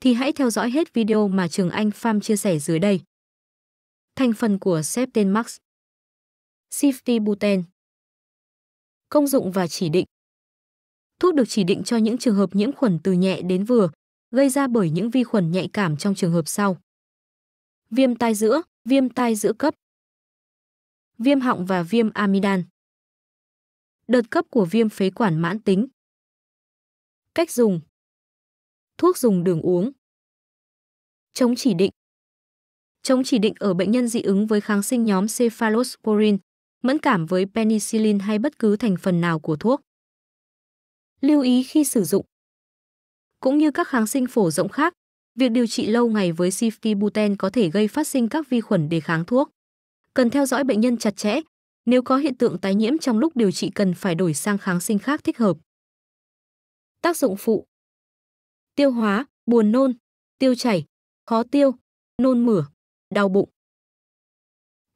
thì hãy theo dõi hết video mà Trường Anh Farm chia sẻ dưới đây. Thành phần của Septen Max Siftibutan Công dụng và chỉ định Thuốc được chỉ định cho những trường hợp nhiễm khuẩn từ nhẹ đến vừa, gây ra bởi những vi khuẩn nhạy cảm trong trường hợp sau. Viêm tai giữa, viêm tai giữa cấp Viêm họng và viêm amidan Đợt cấp của viêm phế quản mãn tính Cách dùng thuốc dùng đường uống. Chống chỉ định Chống chỉ định ở bệnh nhân dị ứng với kháng sinh nhóm cephalosporin, mẫn cảm với penicillin hay bất cứ thành phần nào của thuốc. Lưu ý khi sử dụng Cũng như các kháng sinh phổ rộng khác, việc điều trị lâu ngày với sifibuten có thể gây phát sinh các vi khuẩn đề kháng thuốc. Cần theo dõi bệnh nhân chặt chẽ, nếu có hiện tượng tái nhiễm trong lúc điều trị cần phải đổi sang kháng sinh khác thích hợp. Tác dụng phụ tiêu hóa, buồn nôn, tiêu chảy, khó tiêu, nôn mửa, đau bụng.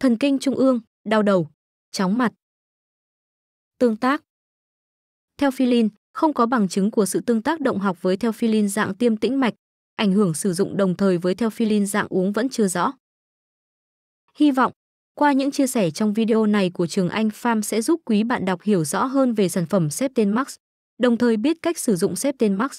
Thần kinh trung ương, đau đầu, chóng mặt. Tương tác Theo Philin, không có bằng chứng của sự tương tác động học với theo Philin dạng tiêm tĩnh mạch, ảnh hưởng sử dụng đồng thời với theo Philin dạng uống vẫn chưa rõ. Hy vọng, qua những chia sẻ trong video này của trường Anh pham sẽ giúp quý bạn đọc hiểu rõ hơn về sản phẩm Septen Max, đồng thời biết cách sử dụng Septen Max